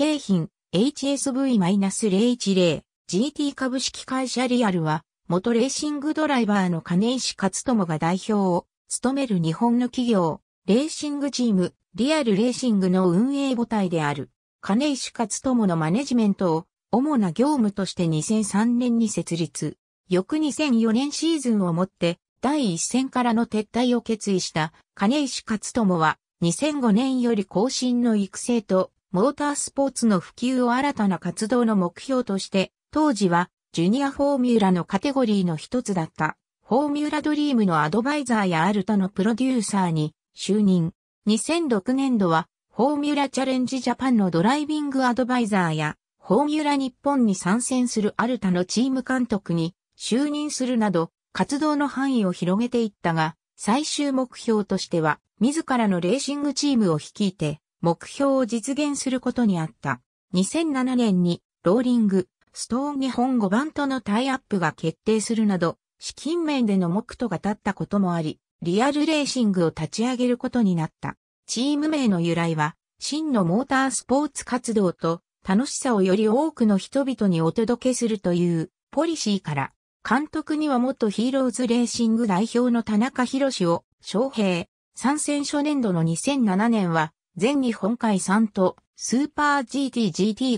京浜 HSV-010、GT 株式会社リアルは、元レーシングドライバーの金石勝友が代表を務める日本の企業、レーシングチーム、リアルレーシングの運営母体である、金石勝友のマネジメントを、主な業務として2003年に設立。翌2004年シーズンをもって、第一線からの撤退を決意した金石勝友は、2005年より後進の育成とモータースポーツの普及を新たな活動の目標として、当時はジュニアフォーミュラのカテゴリーの一つだった、フォーミュラドリームのアドバイザーやアルタのプロデューサーに就任。2006年度は、フォーミュラチャレンジジャパンのドライビングアドバイザーや、フォーミュラ日本に参戦するアルタのチーム監督に就任するなど、活動の範囲を広げていったが、最終目標としては、自らのレーシングチームを率いて、目標を実現することにあった。2007年にローリング、ストーン日本語番とのタイアップが決定するなど、資金面での目途が立ったこともあり、リアルレーシングを立ち上げることになった。チーム名の由来は、真のモータースポーツ活動と楽しさをより多くの人々にお届けするというポリシーから、監督には元ヒーローズレーシング代表の田中博を招聘。参戦初年度の2007年は全日本海3とスーパー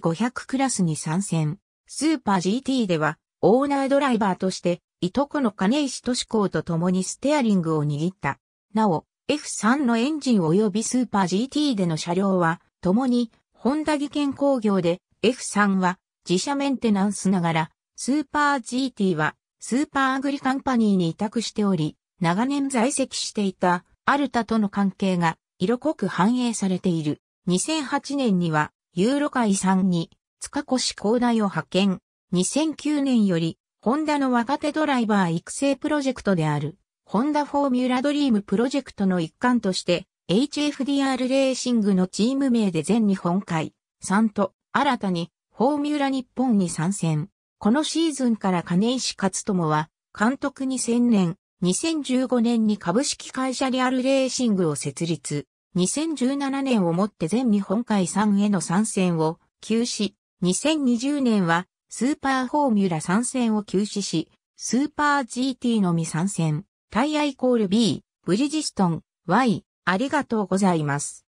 GTGT500 クラスに参戦。スーパー GT ではオーナードライバーとしていとこの金石敏子と共にステアリングを握った。なお、F3 のエンジン及びスーパー GT での車両は、共に、ホンダ技研工業で F3 は自社メンテナンスながら、スーパー GT はスーパーアグリカンパニーに委託しており、長年在籍していたアルタとの関係が色濃く反映されている。2008年には、ユーロ界3に、塚越広大を派遣。2009年より、ホンダの若手ドライバー育成プロジェクトである、ホンダフォーミュラドリームプロジェクトの一環として、HFDR レーシングのチーム名で全日本会、3と、新たに、フォーミュラ日本に参戦。このシーズンから金石勝友は、監督に専念。2015年に株式会社リアルレーシングを設立。2017年をもって全日本海3への参戦を休止。2020年はスーパーフォーミュラ参戦を休止し、スーパー GT のみ参戦。タイヤイコール B、ブリジストン、Y、ありがとうございます。